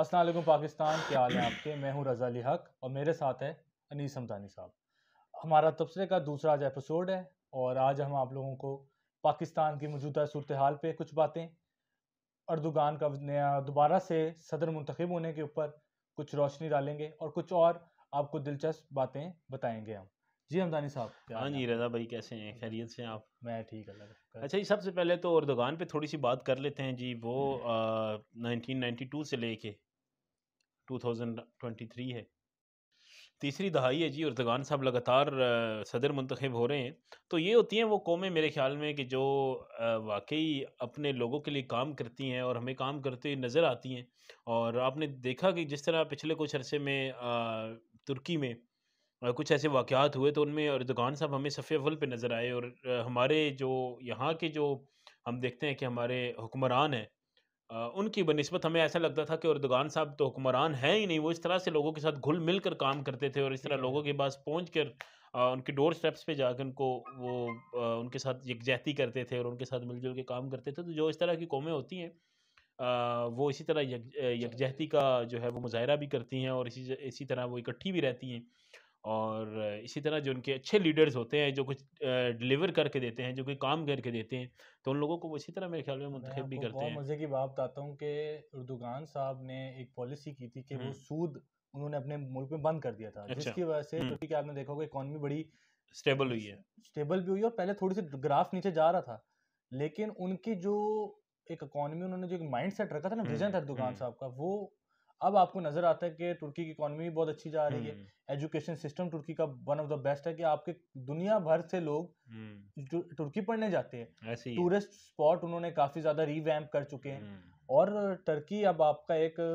असलम पाकिस्तान क्या हाल है आपके मैं हूँ रज़ा अली हक और मेरे साथ है अनीस हमदानी साहब हमारा तबसरे का दूसरा आज एपिसोड है और आज हम आप लोगों को पाकिस्तान की मौजूदा सूरत हाल पर कुछ बातें अर्दुगान का नया दोबारा से सदर मंतखब होने के ऊपर कुछ रोशनी डालेंगे और कुछ और आपको दिलचस्प बातें बताएंगे हम जी हमदानी साहब हाँ जी रजा भाई कैसे हैं खैरियत से आप मैं ठीक अल्लाह अच्छा जी सबसे पहले तो और पे थोड़ी सी बात कर लेते हैं जी वो हम्म। नाइनटीन नाइन्टी टू से लेके 2023 है तीसरी दहाई है जी और साहब लगातार सदर मंतखब हो रहे हैं तो ये होती हैं वो कौमें मेरे ख्याल में कि जो वाकई अपने लोगों के लिए काम करती हैं और हमें काम करते नज़र आती हैं और आपने देखा कि जिस तरह पिछले कुछ अरसे में तुर्की में कुछ ऐसे वाक़ात हुए तो उनमें अरदगान साहब हमें सफ़े अवल पर नज़र आए और हमारे जो यहाँ के जो हम देखते हैं कि हमारे हुक्मरान हैं उनकी बनस्बत हमें ऐसा लगता था कि उर्दगान साहब तो हुक्मरान हैं ही नहीं वो इस तरह से लोगों के साथ घुल मिल कर काम करते थे और इस तरह लोगों के पास पहुँच कर उनके डोर स्टेप्स पर जाकर उनको वो उनके साथ यकजहती करते थे और उनके साथ मिलजुल के काम करते थे तो जो इस तरह की कौमें होती हैं आ, वो इसी तरह यकजहती का जो है वो मुजाहरा भी करती हैं और इसी इसी तरह वो इकट्ठी भी रहती हैं और इसी तरह जो उनके अच्छे लीडर्स होते हैं जो कुछ डिलीवर करके देते हैं जो कोई काम करके देते हैं तो उन लोगों को इसी तरह मेरे ख्याल में मुंतब भी करते हैं मज़े की बात बताता हूँ कि उर्दुगान साहब ने एक पॉलिसी की थी कि वो हम्म। सूद उन्होंने अपने मुल्क में बंद कर दिया था अच्छा, जिसकी वजह से तो हम्म। क्योंकि आपने देखा होगा इकॉनमी बड़ी स्टेबल हुई है स्टेबल भी हुई और पहले थोड़ी सी ग्राफ नीचे जा रहा था लेकिन उनकी जो एक इकॉनमी उन्होंने जो एक माइंड सेट रखा था ना विजन था हम्म, दुकान साहब का वो अब आपको नजर आता है कि तुर्की की इकोनॉमी बहुत अच्छी जा रही है एजुकेशन सिस्टम हम्म। तुर्की का वन ऑफ द बेस्ट है कि आपके दुनिया भर से लोग हम्म। तुर्की पढ़ने जाते हैं टूरिस्ट स्पॉट उन्होंने काफी ज्यादा रिवैम्प कर चुके हैं हम्म। और तुर्की अब आपका एक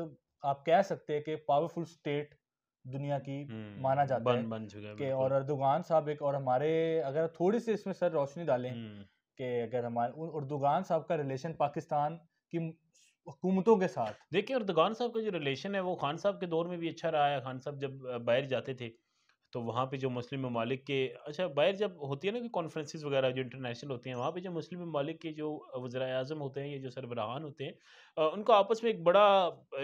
आप कह सकते हैं कि पावरफुल स्टेट दुनिया की माना जाता बन, है बन के और अर्दुगान साहब एक और हमारे अगर थोड़ी सी इसमें सर रोशनी डालें कि अगर हमारे अर्दुगान साहब का रिलेशन पाकिस्तान की हुकूमतों के साथ देखिए और खान साहब का जो रिलेशन है वो खान साहब के दौर में भी अच्छा रहा है खान साहब जब बाहर जाते थे तो वहाँ पे जो मुस्लिम ममालिक के अच्छा बाहर जब होती है ना कि कॉन्फ्रेंस वगैरह जो इंटरनेशनल होती हैं वहाँ पे जो मुस्लिम ममालिक के जो वज्रा अजम होते हैं या जो सरबराहान होते हैं उनको आपस में एक बड़ा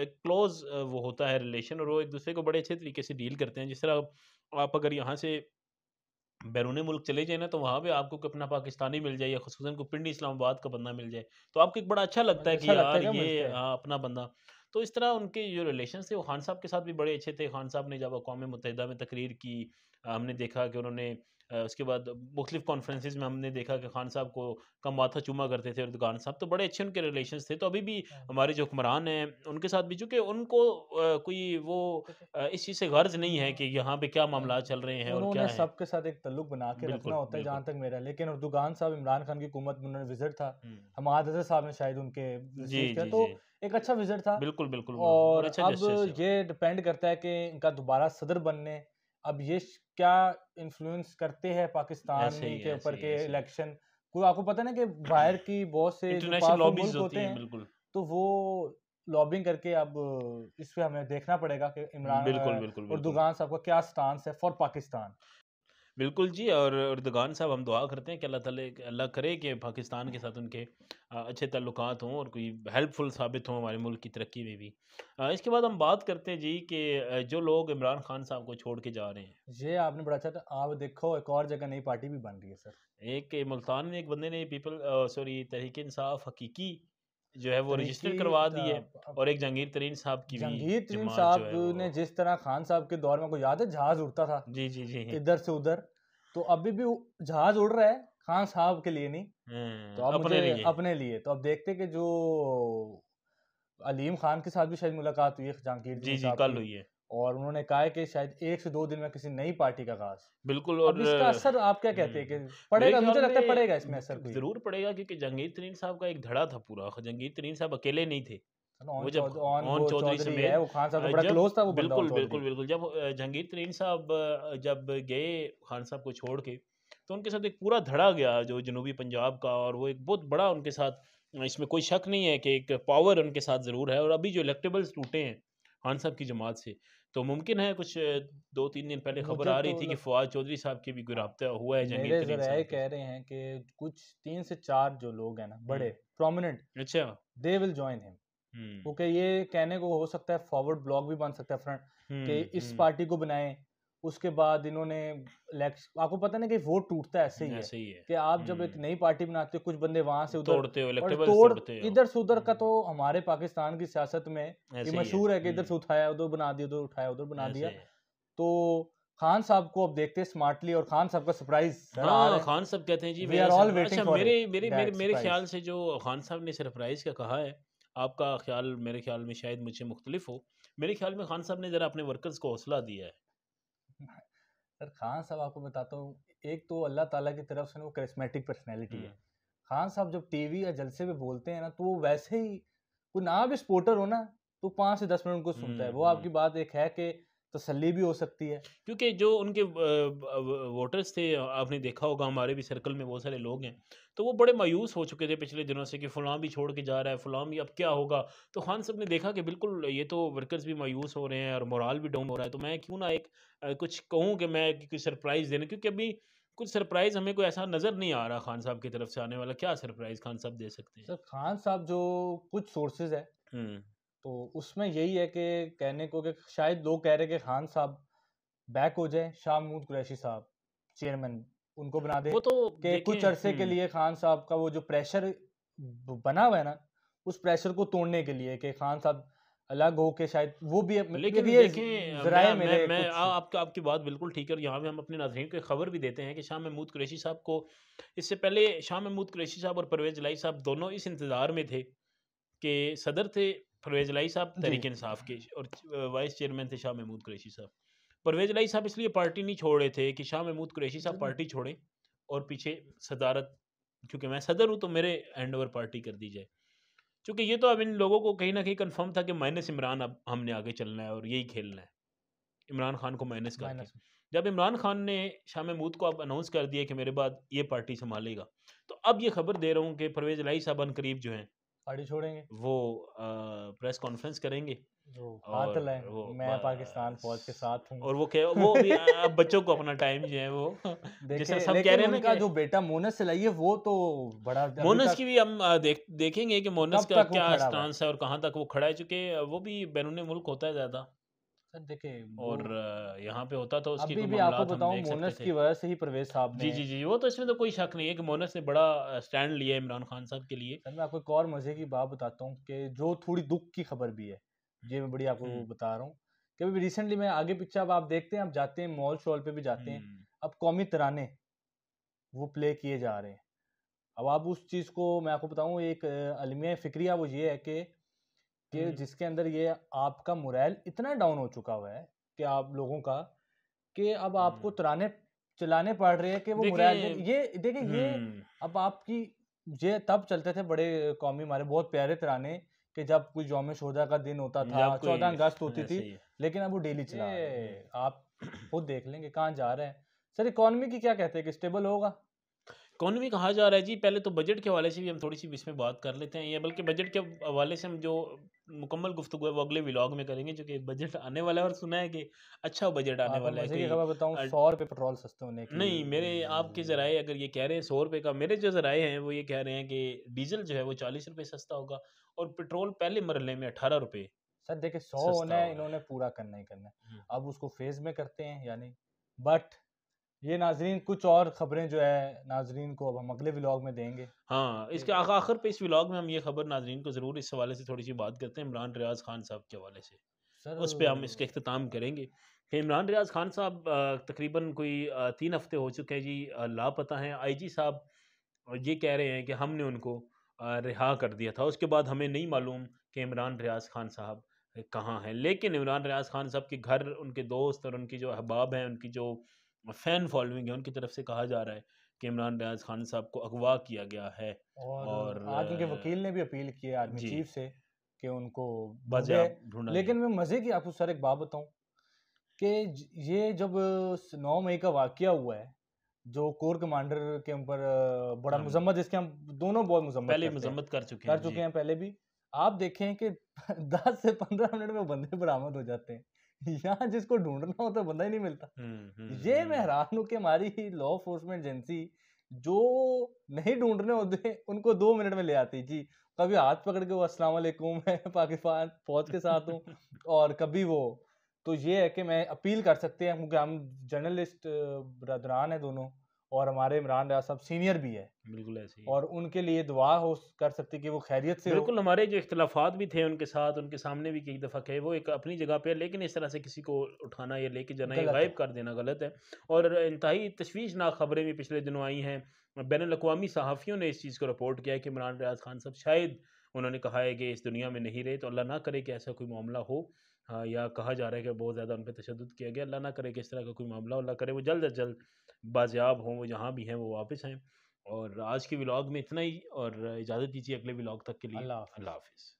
एक क्लोज वो होता है रिलेशन और वो एक दूसरे को बड़े अच्छे तरीके से डील करते हैं जिस तरह आप अगर यहाँ से बैरून मुल्क चले जाए ना तो वहाँ पे आपको अपना पाकिस्तानी मिल जाए या खसूस को पिंडी इस्लामाबाद का बंदा मिल जाए तो आपको एक बड़ा अच्छा लगता है कि अच्छा यार ये हाँ, अपना बंदा तो इस तरह उनके जो रिलेशन थे वो खान साहब के साथ भी बड़े अच्छे थे खान साहब ने जब अकवा मुतहदा में तकरीर की हमने देखा कि उन्होंने उसके बाद मुख्तफ कॉन्फ्रेंसेज में हमने देखा कि खान साहब को कम माथा चुमा करते थे खान साहब तो बड़े अच्छे उनके रिलेशन थे तो अभी भी हाँ। हमारे जो हुक्मरान हैं उनके साथ भी चूँकि उनको कोई वो इस चीज़ से गर्ज नहीं है कि यहाँ पे क्या हाँ। मामला चल रहे हैं और क्या सबके साथ एक तल्लुक बना के रखना होता है जहाँ तक मेरा लेकिन उर्दुगान साहब इमरान खान की हुकूमत में उन्होंने विजिट था हम आदर साहब ने शायद उनके जी, जी, तो एक अच्छा विजिट था बिल्कुल बिल्कुल और अच्छा अब ये डिपेंड करता है कि इनका दोबारा सदर बनने अब ये क्या इन्फ्लुएंस करते हैं पाकिस्तान के ऊपर के इलेक्शन कोई आपको पता ना कि बाहर की बहुत से लॉबीज होते हैं तो वो लॉबिंग करके अब इस पे हमें देखना पड़ेगा कि इमरान बिल्कुल बिल्कुल और दुगान साहब का क्या स्टांस है फॉर पाकिस्तान बिल्कुल जी और उर्दगान साहब हम दुआ करते हैं कि अल्लाह ताला अल्लाह करे कि पाकिस्तान के साथ उनके अच्छे तल्लक़ हों और कोई हेल्पफुल साबित हों हमारे मुल्क की तरक्की में भी इसके बाद हम बात करते हैं जी कि जो लोग इमरान खान साहब को छोड़ के जा रहे हैं ये आपने बड़ा अच्छा आप देखो एक और जगह नई पार्टी भी बन रही है सर एक मुल्तान में एक बंदे ने पीपल सॉरी तहरीक इंसाफ हकीकी जो है वो रजिस्टर करवा है और एक जहांगीर तरीन साहब की जहांगीर तरीन साहब ने जिस तरह खान साहब के दौर में को याद है जहाज उड़ता था जी जी जी इधर से उधर तो अभी भी जहाज उड़ रहा है खान साहब के लिए नहीं हम्म, तो अब अपने लिए अपने लिए तो अब देखते कि जो अलीम खान के साथ भी शायद मुलाकात हुई है जहांगीर जी जी कल हुई है और उन्होंने कहा है कि शायद एक से दो दिन में किसी नई पार्टी का आगाज बिल्कुल और इसका असर आप क्या कहते हैं कि हम्म, पड़ेगा मुझे लगता है पड़ेगा इसमें असर जरूर पड़ेगा क्योंकि जंगीर तरीन साहब का एक धड़ा था पूरा जंगीर तरीन साहब अकेले नहीं थे वो जब ऑन चौधरी समेत वो खान साहब तो बड़ा क्लोज था वो बिल्कुल बिल्कुल बिल्कुल जब जंगीर तरीन साहब जब गए खान साहब को छोड़ के तो उनके साथ एक पूरा धड़ा गया जो जनूबी पंजाब का और वो एक बहुत बड़ा उनके साथ इसमें कोई शक नहीं है कि एक पावर उनके साथ ज़रूर है और अभी जो इलेक्टेबल्स टूटे हैं खान साहब की जमात से तो मुमकिन है कुछ दो तीन दिन पहले खबर आ रही तो थी कि फवाद चौधरी साहब के भी कोई हाँ। हुआ है मेरे जराए कह रहे हैं कि कुछ तीन से चार जो लोग हैं ना बड़े प्रोमिनेंट हम्म। अच्छा दे विल ज्वाइन हिम क्योंकि ये कहने को हो सकता है फॉरवर्ड ब्लॉक भी बन सकता है फ्रंट कि हम्म, इस पार्टी हम्म। को बनाएं उसके बाद इन्होंने आपको पता नहीं कि वोट टूटता ऐसे ही ऐसे है, ही है। कि आप जब हम्म। एक नई पार्टी बनाते हो कुछ बंदे वहां से उधर तोड़ते हो इधर से उधर का हम्म। तो हमारे पाकिस्तान की सियासत में ये मशहूर है, कि इधर से हम्म। उठाया उधर बना दिया उधर उठाया उधर बना दिया तो खान साहब को अब देखते हैं स्मार्टली और खान साहब का सरप्राइज हाँ, खान साहब कहते हैं जी वी आर ऑल वेटिंग मेरे मेरे मेरे मेरे ख्याल से जो खान साहब ने सरप्राइज का कहा है आपका ख्याल मेरे ख्याल में शायद मुझे मुख्तलिफ हो मेरे ख्याल में खान साहब ने ज़रा अपने वर्कर्स को हौसला दिया है सर खान साहब आपको बताता हूँ एक तो अल्लाह ताला की तरफ से ना वो करिस्मेटिक पर्सनैलिटी है हम्म। खान साहब जब टीवी या जलसे पे बोलते हैं ना तो वो वैसे ही कोई ना भी स्पोर्टर हो ना तो पाँच से दस मिनट उनको सुनता है हम्म, वो हम्म। आपकी बात एक है कि तसली भी हो सकती है क्योंकि जो उनके वोटर्स थे आपने देखा होगा हमारे भी सर्कल में बहुत सारे लोग हैं तो वो बड़े मायूस हो चुके थे पिछले दिनों से कि फ़लाँ भी छोड़ के जा रहा है फ़लाँ भी अब क्या होगा तो खान साहब ने देखा कि बिल्कुल ये तो वर्कर्स भी मायूस हो रहे हैं और मोरल भी डाउन हो रहा है तो मैं क्यों ना एक कुछ कहूँ कि मैं कुछ सरप्राइज़ देना क्योंकि अभी कुछ सरप्राइज हमें कोई ऐसा नजर नहीं आ रहा खान साहब की तरफ से आने वाला क्या सरप्राइज खान साहब दे सकते हैं सर खान साहब जो कुछ सोर्सेज है हम्म। तो उसमें यही है कि कहने को कि शायद लोग कह रहे कि खान साहब बैक हो जाए शाह महमूद कुरैशी साहब चेयरमैन उनको बना दे वो तो के कुछ अरसे के हम्म। लिए खान साहब का वो जो प्रेशर बना हुआ है ना उस प्रेशर को तोड़ने के लिए कि खान साहब अलग हो के शायद वो भी लेकिन देखें मैं, मैं, मैं आपका आपकी बात बिल्कुल ठीक है और यहाँ पे हम अपने नाजरन को खबर भी देते हैं कि शाह महमूद कुरैशी साहब को इससे पहले शाह महमूद कुरैशी साहब और परवेज लाई साहब दोनों इस इंतज़ार में थे कि सदर थे परवेज लाई साहब तरीके इंसाफ के और वाइस चेयरमैन थे शाह महमूद कुरैशी साहब परवेज लाई साहब इसलिए पार्टी नहीं छोड़ रहे थे कि शाह महमूद कुरैशी साहब पार्टी छोड़े और पीछे सदारत क्योंकि मैं सदर हूँ तो मेरे हैंड ओवर पार्टी कर दी जाए चूँकि ये तो अब इन लोगों को कहीं ना कहीं कन्फर्म था कि माइनस इमरान अब हमने आगे चलना है और यही खेलना है इमरान खान को माइनस कर जब इमरान खान ने शाह महमूद को अब अनाउंस कर दिया कि मेरे बाद ये पार्टी संभालेगा तो अब ये खबर दे रहा हूँ कि परवेज लाई साहब करीब जो हैं अड़ी छोड़ेंगे वो आ, प्रेस कॉन्फ्रेंस करेंगे हाथ तो वो मैं पाकिस्तान फौज के साथ हूँ और वो कह वो भी बच्चों को अपना टाइम जो है वो जैसे सब कह रहे हैं ना जो बेटा मोनस से लाइए वो तो बड़ा मोनस की भी हम देख देखेंगे कि मोनस का क्या स्टांस है और कहाँ तक वो खड़ा है चुके वो भी बैरून मुल्क होता है ज़्यादा सर और यहाँ पे होता तो उसकी अभी भी आपको बताऊं मोनस की वजह से ही साहब जी जी जी वो तो इसमें तो कोई शक नहीं है कि मोनस ने बड़ा स्टैंड लिया इमरान खान साहब के लिए सर मैं आपको एक और मज़े की बात बताता हूँ कि जो थोड़ी दुख की खबर भी है ये मैं बड़ी आपको हम्म। बता रहा हूँ कि अभी रिसेंटली मैं आगे पीछे अब आप देखते हैं आप जाते हैं मॉल शॉल पे भी जाते हैं हम्म। अब कौमी तराने वो प्ले किए जा रहे हैं अब आप उस चीज़ को मैं आपको बताऊँ एक अलमिया फ़िक्रिया वो ये है कि कि हम्म। जिसके अंदर ये आपका मुरैल इतना डाउन हो चुका हुआ है कि आप लोगों का कि अब आपको हम्म। तुराने चलाने पड़ रहे हैं कि वो मुरैल ये देखिए ये हम्म। अब आपकी ये तब चलते थे बड़े कौमी हमारे बहुत प्यारे तराने कि जब कोई जौम शोजा का दिन होता था चौदह अगस्त होती हाँ, थी लेकिन अब वो डेली चला आप खुद देख लेंगे कहाँ जा रहे हैं सर इकोनॉमी की क्या कहते हैं कि स्टेबल होगा इकोनॉमी में कहा जा रहा है जी पहले तो बजट के हवाले से भी हम थोड़ी सी इसमें बात कर लेते हैं या बल्कि बजट के हवाले से हम जो मुकम्मल गुफ्तु है वो अगले व्लॉग में करेंगे जो कि बजट आने वाला है और सुना है कि अच्छा बजट आने हाँ, तो वाला है कि बताऊं सौ रुपये पेट्रोल सस्ते होने के नहीं मेरे आपके ज़राए अगर ये कह रहे हैं सौ रुपये का मेरे जो ज़राए हैं वो ये कह रहे हैं कि डीजल जो है वो चालीस रुपये सस्ता होगा और पेट्रोल पहले मरले में अठारह रुपये सर देखिए सौ होना है इन्होंने पूरा करना ही करना है हम्म। अब उसको फेज में करते हैं यानी बट ये नाजरीन कुछ और खबरें जो है नाजरीन को अब हम अगले व्लॉग में देंगे हाँ इसके आखिर पे इस व्लॉग में हम ये खबर नाजरीन को ज़रूर इस हवाले से थोड़ी सी बात करते हैं इमरान रियाज खान साहब के हवाले से उस पर हम इसके अख्ताम करेंगे इमरान रियाज खान साहब तकरीबन कोई तीन हफ्ते हो चुके हैं जी लापता हैं आईजी साहब ये कह रहे हैं कि हमने उनको रिहा कर दिया था उसके बाद हमें नहीं मालूम कि इमरान रियाज खान साहब कहाँ हैं लेकिन इमरान रियाज खान साहब के घर उनके दोस्त और उनकी जो अहबाब हैं उनकी जो फैन फॉलोइंग है उनकी तरफ से कहा जा रहा है कि इमरान रियाज खान साहब को अगवा किया गया है और, और आदमी के वकील ने भी अपील की है आदमी चीफ से कि उनको बजे लेकिन मैं मज़े की आपको सर एक बात बताऊं कि ये जब नौ मई का वाक्य हुआ है जो कोर कमांडर के ऊपर बड़ा हाँ। मुजम्मत जिसके हम दोनों बहुत मुजम्मत पहले मुजम्मत कर चुके हैं कर चुके हैं पहले भी आप देखें कि दस से पंद्रह मिनट में बंदे बरामद हो जाते हैं यहाँ जिसको ढूंढना हो तो बंदा ही नहीं मिलता हम्म, हम्म, ये मैं हम्म। हैरान हूँ कि हमारी लॉ इन्फोर्समेंट एजेंसी जो नहीं ढूंढने होते उनको दो मिनट में ले आती जी कभी हाथ पकड़ के वो अस्सलाम वालेकुम पाकिस्तान फौज के साथ हूँ और कभी वो तो ये है कि मैं अपील कर सकते हैं क्योंकि हम जर्नलिस्ट ब्रदरान है दोनों और हमारे इमरान रियाज साहब सीनियर भी है बिल्कुल ऐसे और उनके लिए दुआ हो कर सकती कि वो खैरियत से बिल्कुल हमारे जो इख्तलाफात भी थे उनके साथ उनके सामने भी कई दफ़ा कहे वो एक अपनी जगह पर लेकिन इस तरह से किसी को उठाना या लेके जाना या गायब कर देना गलत है और इंतहाई तशवीशनाक खबरें भी पिछले दिनों आई हैं बैन अवी सहाफ़ियों ने इस चीज़ को रिपोर्ट किया कि इमरान रियाज खान साहब शायद उन्होंने कहा है कि इस दुनिया में नहीं रहे तो अल्लाह ना करे कि ऐसा कोई मामला हो हाँ, या कहा जा रहा है कि बहुत ज़्यादा उन पर तशद किया गया अल्लाह ना करे कि इस तरह का कोई मामला अल्लाह करे वो जल्द अज जल्द बाजियाब हों वो जहाँ भी हैं वो वापस हैं और आज के व्लॉग में इतना ही और इजाज़त दीजिए अगले व्लॉग तक के लिए अल्लाह हाफिज़